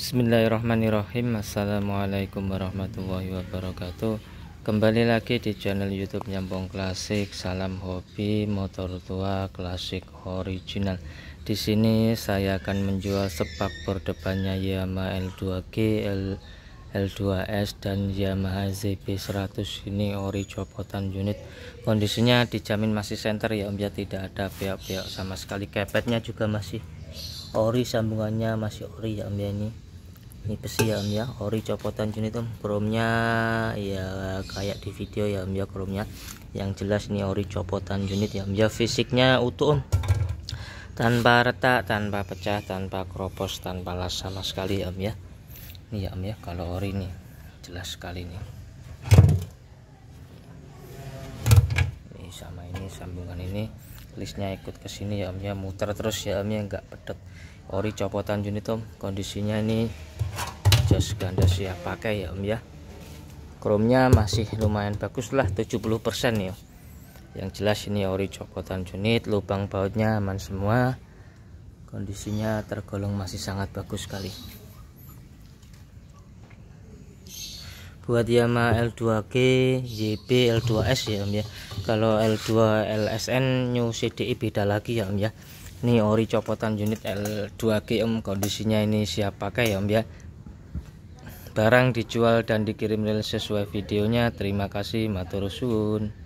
Bismillahirrahmanirrahim Assalamualaikum warahmatullahi wabarakatuh Kembali lagi di channel youtube Nyambung Klasik Salam hobi motor tua klasik original Di sini saya akan menjual sepak berdepannya Yamaha L2G, L, L2S dan Yamaha ZB100 Ini ori copotan unit Kondisinya dijamin masih center ya om ya Tidak ada beok-beok sama sekali Kepetnya juga masih ori sambungannya masih ori ya om ya ini ini besi ya om ya ori copotan unit om nya ya kayak di video ya om ya chrome nya yang jelas ini ori copotan unit ya om ya fisiknya utuh om tanpa retak tanpa pecah tanpa kropos tanpa las sama sekali ya om ya ini ya om ya kalau ori ini jelas sekali nih ini sama ini sambungan ini listnya ikut ke sini ya om ya muter terus ya om ya enggak pedet ori copotan unit om kondisinya ini jos ganda siap pakai ya om ya chrome-nya masih lumayan bagus lah 70% ya yang jelas ini ori copotan unit lubang bautnya aman semua kondisinya tergolong masih sangat bagus sekali buat Yamaha L2G YB L2S ya om ya kalau L2 LSN new CDI beda lagi ya om ya ini ori copotan unit L2G om kondisinya ini siap pakai ya om ya Barang dijual dan dikirim rel sesuai videonya. Terima kasih matur suwun.